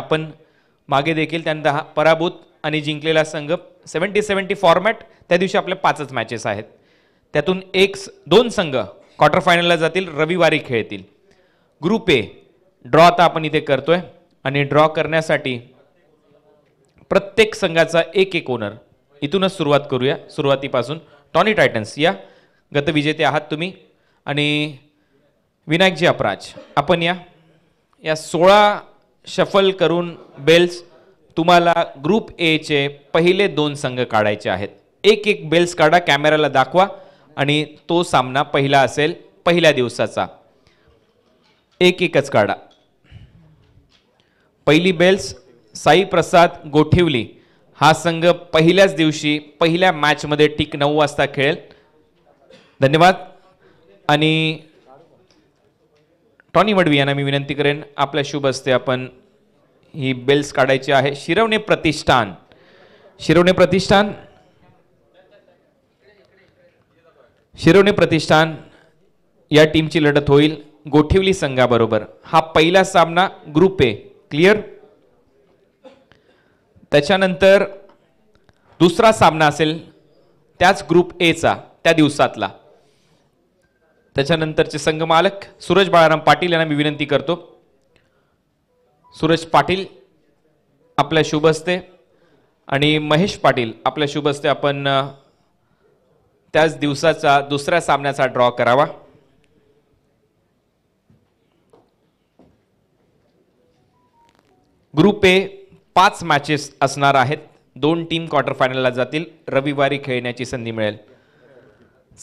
आपण मागे देखील त्यांना हा पराभूत आणि जिंकलेला संघ सेवन्टी सेवन्टी फॉर्मॅट त्या दिवशी आपल्या पाचच मॅचेस आहेत त्यातून एक दोन संघ क्वार्टर फायनलला जातील रविवारी खेळतील ग्रुप ए ड्रॉ आता आपण इथे करतोय आणि ड्रॉ करण्यासाठी प्रत्येक संघाचा एक एक ओनर इथूनच सुरुवात करूया सुरुवातीपासून टॉनी टायटन्स या गतविजेते आहात तुम्ही आणि विनायकजी अपराज आपण या या सोळा शफल करून बेल्स तुम्हाला ग्रुप एचे पहिले दोन संघ काढायचे आहेत एक एक बेल्स काढा कॅमेराला दाखवा आणि तो सामना पहिला असेल पहिल्या दिवसाचा एक एकच काढा पहिली बेल्स साई प्रसाद गोठिवली हा संघ पहिल्याच दिवशी पहिल्या मॅचमध्ये ठीक नऊ वाजता खेळेल धन्यवाद आणि टॉनी मडवी यांना मी विनंती करेन आपल्या शुभ असते आपण ही बेल्स काढायची आहे शिरवणे प्रतिष्ठान शिरवणे प्रतिष्ठान शिरवणे प्रतिष्ठान या टीमची लढत होईल गोठिवली संघाबरोबर हा पहिला सामना ग्रुप ए क्लिअर त्याच्यानंतर दुसरा सामना असेल त्याच ग्रुप ए चा त्या दिवसातला त्याच्यानंतरचे संघ मालक सूरज बाळाराम पाटील यांना मी विनंती करतो सूरज पाटील आपल्या शुभ असते आणि महेश पाटील आपल्या शुभ असते आपण त्याच दिवसाचा दुसऱ्या सामन्याचा ड्रॉ करावा ग्रुप ए पाच मॅचेस असणार आहेत दोन टीम क्वार्टर फायनलला जातील रविवारी खेळण्याची संधी मिळेल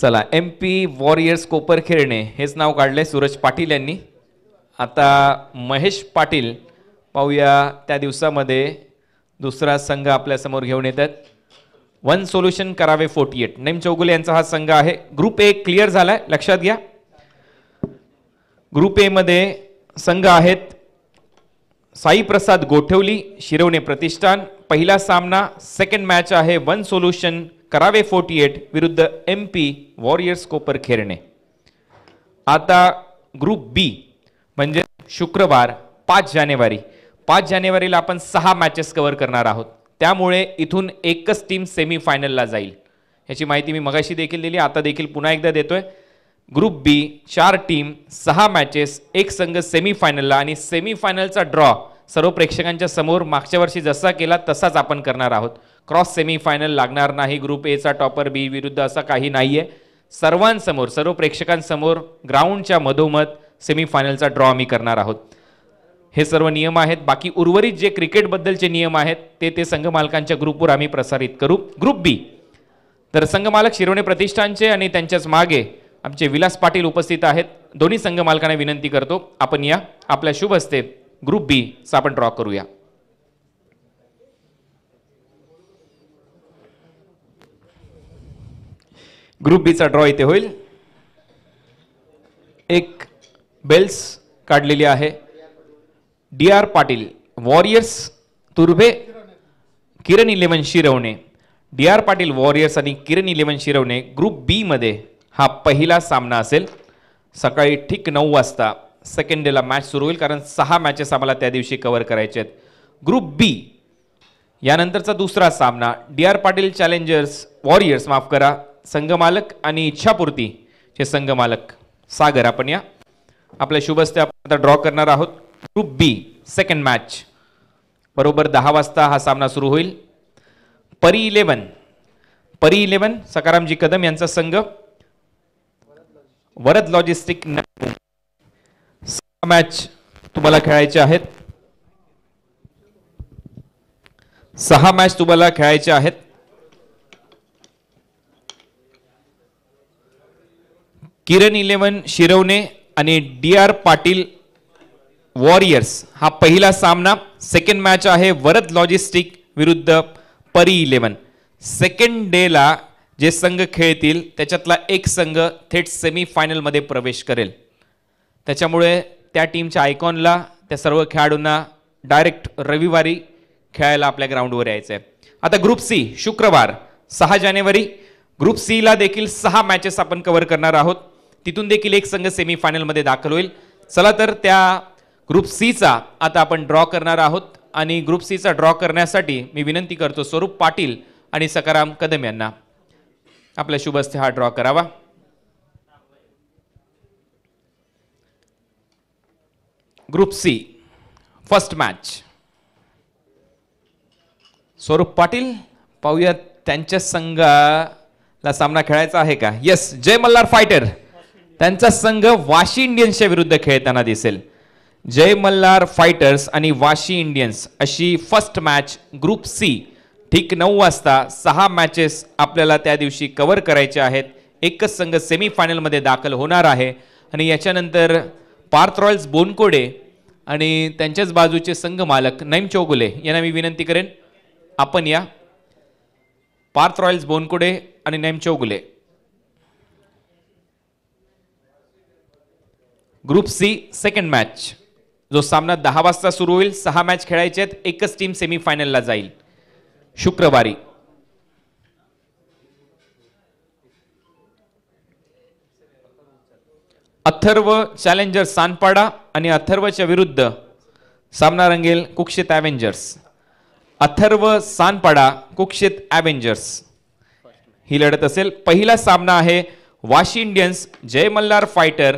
चला एम पी वॉरियर्स कोपर खेळणे हेच नाव काढले सूरज पाटील यांनी आता महेश पाटील पाहूया त्या दिवसामध्ये दुसरा संघ आपल्यासमोर घेऊन येतात one solution Karave forty eight Naim Chougule यांचा हा संघ आहे ग्रुप ए क्लिअर झालाय लक्षात घ्या ग्रुप ए मध्ये संघ आहेत साईप्रसाद गोठवली शिरवणे प्रतिष्ठान पहिला सामना सेकंड मॅच आहे one solution Karave forty eight विरुद्ध M P warriors Kopar Khairane आता ग्रुप बी म्हणजे शुक्रवार पाच जानेवारी पाच जानेवारीला आपण सहा मॅचेस कवर करणार आहोत त्यामुळे इथून एकच टीम सेमीफायनलला जाईल ह्याची माहिती मी मगाशी देखील दिली आता देखील पुन्हा एकदा देतोय ग्रुप बी चार टीम सहा मॅचेस एक संघ सेमीफायनलला आणि सेमीफायनलचा ड्रॉ सर्व प्रेक्षकांच्या समोर मागच्या वर्षी जसा केला तसाच आपण करणार आहोत क्रॉस सेमीफायनल लागणार नाही ग्रुप एचा टॉपर बी विरुद्ध असा काही नाही आहे सर्वांसमोर सर्व प्रेक्षकांसमोर ग्राउंडच्या मधोमध सेमीफायनलचा ड्रॉ आम्ही करणार आहोत हे सर्व नियम आहेत बाकी उर्वरित जे क्रिकेटबद्दलचे नियम आहेत ते ते संघ मालकांच्या ग्रुपवर आम्ही प्रसारित करू ग्रुप बी तर मालक शिरोणे प्रतिष्ठानचे आणि त्यांच्याच मागे आमचे विलास पाटील उपस्थित आहेत दोन्ही संघ मालकांना विनंती करतो आपण या आपल्या शुभ हस्ते ग्रुप बी चा आपण ड्रॉ करूया ग्रुप बीचा ड्रॉ इथे होईल एक बेल्स काढलेली आहे D R Patil warriors Turbhe Kiran eleven Shirvane D R Patil warriors आणि किरण इलेवन शिरवणे ग्रुप बीमध्ये हा पहिला सामना असेल सकाळी ठीक नऊ वाजता सेकंड डेला मॅच सुरू होईल कारण सहा मॅचेस आम्हाला त्या दिवशी कव्हर करायचे आहेत ग्रुप बी यानंतरचा दुसरा सामना D R Patil challengers warriors माफ करा संघमालक आणि इच्छापूर्ती हे संघमालक सागर आपण या आपल्या शुभस्ते आपण आता ड्रॉ करणार आहोत ग्रुप बी सेकंड मॅच बरोबर दहा वाजता हा सामना सुरू होईल परी इलेवन परी इलेवन सकारामजी कदम यांचा संघ वरद लॉजिस्टिक मॅच तुम्हाला खेळायचे आहेत सहा मॅच तुम्हाला खेळायचे आहेत किरण इलेवन शिरवणे आणि डी आर पाटील वॉरियर्स हा पहिला सामना सेकंड मॅच आहे वरद लॉजिस्टिक विरुद्ध परी इलेव्हन सेकंड डेला जे संघ खेळतील त्याच्यातला एक संघ थेट सेमीफायनलमध्ये प्रवेश करेल त्याच्यामुळे त्या टीमच्या आयकॉनला त्या सर्व खेळाडूंना डायरेक्ट रविवारी खेळायला आपल्या ग्राउंडवर यायचं आहे आता ग्रुप सी शुक्रवार सहा जानेवारी ग्रुप सीला देखील सहा मॅचेस आपण कव्हर करणार आहोत तिथून देखील एक संघ सेमीफायनलमध्ये दाखल होईल चला तर त्या ग्रुप सीचा आता आपण ड्रॉ करणार आहोत आणि ग्रुप सीचा ड्रॉ करण्यासाठी मी विनंती करतो स्वरूप पाटील आणि सकाराम कदम यांना आपल्या शुभस्थे हा ड्रॉ करावा ग्रुप सी फर्स्ट मॅच स्वरूप पाटील पाहूया त्यांच्या संघाला सामना खेळायचा आहे का येस जय मल्हार फायटर त्यांचा संघ वाशी इंडियन्सच्या विरुद्ध खेळताना दिसेल जय मल्हार फायटर्स आणि वाशी इंडियन्स अशी फर्स्ट मॅच ग्रुप सी ठीक नऊ वाजता सहा मॅचेस आपल्याला त्या दिवशी कवर करायचे आहेत एकच संघ सेमीफायनलमध्ये दाखल होणार आहे आणि याच्यानंतर पार्थ रॉयल्स बोनकोडे आणि त्यांच्याच बाजूचे संघ मालक नैम चौगुले यांना मी विनंती करेन आपण या पार्थ रॉयल्स बोनकोडे आणि Naim Chougule group C second match जो सामना दहा वाजता सुरू होईल सहा मॅच खेळायचे आहेत एकच टीम सेमीफायनलला जाईल शुक्रवारी अथर्व चॅलेंजर सानपाडा आणि अथर्वच्या विरुद्ध सामना रंगेल कुक्षित अॅव्हेंजर्स अथर्व सानपाडा कुक्षित अॅव्हेंजर्स ही लढत असेल पहिला सामना आहे Vashi Indians Jai Malhar fighter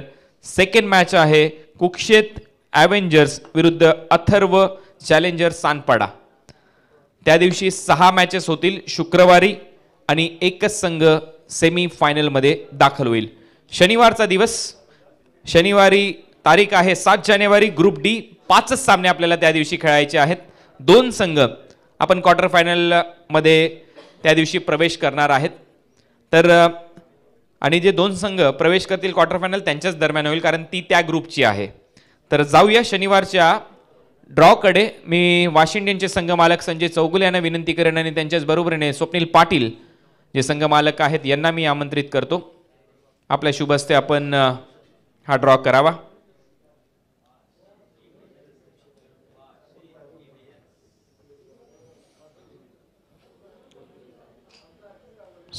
second match आहे कुक्षेत ॲव्हेंजर्स विरुद्ध अथर्व चॅलेंजर सानपाडा त्या दिवशी सहा मॅचेस होतील शुक्रवारी आणि एकच संघ सेमी फायनलमध्ये दाखल होईल शनिवारचा दिवस शनिवारी तारीख आहे सात जानेवारी ग्रुप डी पाचच सामने आपल्याला त्या दिवशी खेळायचे आहेत दोन संघ आपण क्वार्टर फायनलमध्ये त्या दिवशी प्रवेश करणार आहेत तर आणि जे दोन संघ प्रवेश करतील क्वार्टर फायनल त्यांच्याच दरम्यान होईल कारण ती त्या ग्रुपची आहे तर जाऊया शनिवारच्या ड्रॉकडे मी संघ मालक संजय चौगुले यांना विनंती करेन आणि त्यांच्याच बरोबरीने स्वप्नील पाटील जे संघमालक आहेत यांना मी आमंत्रित करतो आपल्या शुभस्ते आपण हा ड्रॉ करावा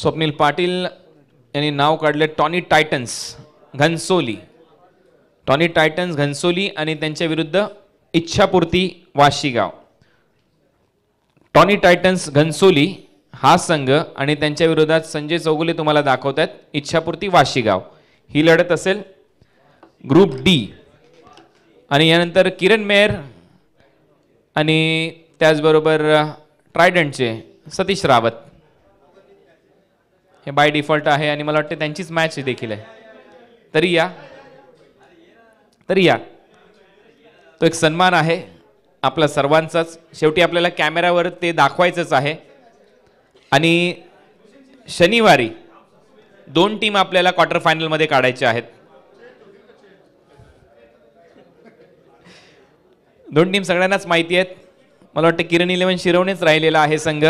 स्वप्नील पाटील यांनी नाव काढले Tony titans Ghansoli Tony titans Ghansoli आणि त्यांच्या विरुद्ध इच्छापूर्ती वाशीगाव टॉनी टायटन्स घनसोली हा संघ आणि त्यांच्या विरोधात संजय चौगुले तुम्हाला दाखवत आहेत इच्छापूर्ती वाशीगाव ही लढत असेल ग्रुप डी आणि यानंतर किरण मेयर आणि त्याचबरोबर ट्रायडंटचे सतीश रावत हे बाय डिफॉल्ट आहे आणि मला वाटते त्यांचीच मॅच देखील आहे तरी या तर या तो एक सन्मान आहे आपला सर्वांचाच शेवटी आपल्याला कॅमेऱ्यावर ते दाखवायचंच आहे आणि शनिवारी दोन टीम आपल्याला क्वार्टर फायनलमध्ये काढायचे आहेत दोन टीम सगळ्यांनाच माहिती आहेत मला वाटतं किरण इलेव्हन शिरवणेच राहिलेला आहे संघ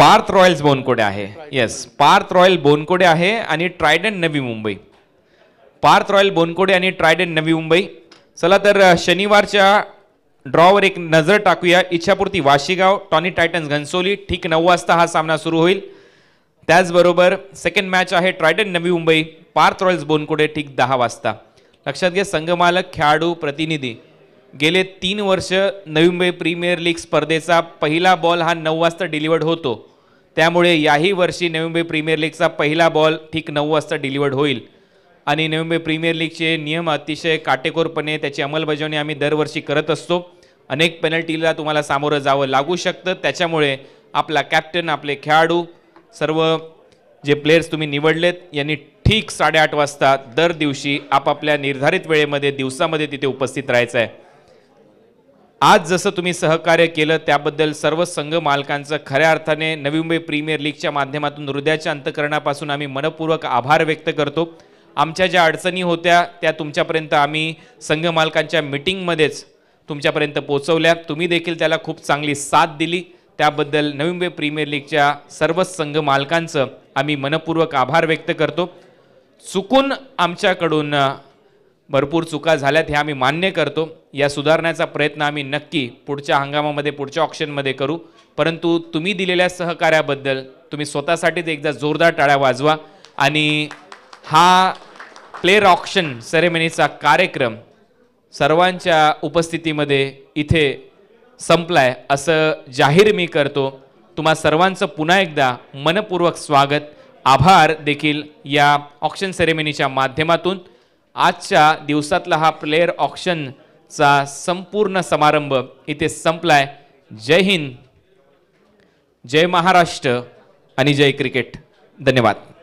पार्थ रॉयल्स बोनकोडे आहे येस पार्थ रॉयल बोनकोडे आहे आणि ट्रायडंट नवी मुंबई पार्थ रॉयल बोनकोडे आणि ट्रायडंट नवी मुंबई चला तर शनिवारच्या ड्रॉवर एक नजर टाकूया इच्छापूर्ती वाशीगाव टॉनी टायटन्स घनसोली ठीक नऊ वाजता हा सामना सुरू होईल त्याचबरोबर सेकंड मॅच आहे ट्रायडन नवी मुंबई पार्थ रॉयल्स बोनकोडे ठीक दहा वाजता लक्षात घ्या संघमालक खेळाडू प्रतिनिधी गेले तीन वर्ष नवी मुंबई प्रीमियर लीग स्पर्धेचा पहिला बॉल हा नऊ वाजता डिलिवर्ड होतो त्यामुळे याही वर्षी नवी मुंबई प्रीमियर लीगचा पहिला बॉल ठीक नऊ वाजता डिलिवर्ड होईल आणि नवी मुंबई प्रीमियर लीगचे नियम अतिशय काटेकोरपणे त्याची अंमलबजावणी आम्ही दरवर्षी करत असतो अनेक पेनल्टीला तुम्हाला सामोरं जावं लागू शकतं त्याच्यामुळे आपला कॅप्टन आपले खेळाडू सर्व जे प्लेयर्स तुम्ही निवडलेत यांनी ठीक साडेआठ वाजता दर दिवशी आपापल्या निर्धारित वेळेमध्ये दिवसामध्ये तिथे उपस्थित राहायचं आहे आज जसं तुम्ही सहकार्य केलं त्याबद्दल सर्व संघ मालकांचं खऱ्या अर्थाने नवी मुंबई प्रीमियर लीगच्या माध्यमातून हृदयाच्या अंतकरणापासून आम्ही मनपूर्वक आभार व्यक्त करतो आमच्या ज्या अडचणी होत्या त्या तुमच्यापर्यंत आम्ही संघ मालकांच्या मिटिंगमध्येच तुमच्यापर्यंत पोचवल्या तुम्ही देखील त्याला खूप चांगली साथ दिली त्याबद्दल नवी मुंबई प्रीमियर लीगच्या सर्वच संघ मालकांचं आम्ही मनपूर्वक आभार व्यक्त करतो चुकून आमच्याकडून भरपूर चुका झाल्यात हे आम्ही मान्य करतो या सुधारण्याचा प्रयत्न आम्ही नक्की पुढच्या हंगामामध्ये पुढच्या ऑप्शनमध्ये करू परंतु तुम्ही दिलेल्या सहकार्याबद्दल तुम्ही स्वतःसाठीच एकदा जोरदार टाळ्या वाजवा आणि हा प्लेअर ऑप्शन सेरेमनीचा कार्यक्रम सर्वांच्या उपस्थितीमध्ये इथे संपलाय असं जाहीर मी करतो तुम्हा सर्वांचं पुन्हा एकदा मनपूर्वक स्वागत आभार देखील या ऑक्शन सेरेमनीच्या माध्यमातून आजच्या दिवसातला हा प्लेअर ऑप्शनचा संपूर्ण समारंभ इथे संपलाय जय हिंद जय महाराष्ट्र आणि जय क्रिकेट धन्यवाद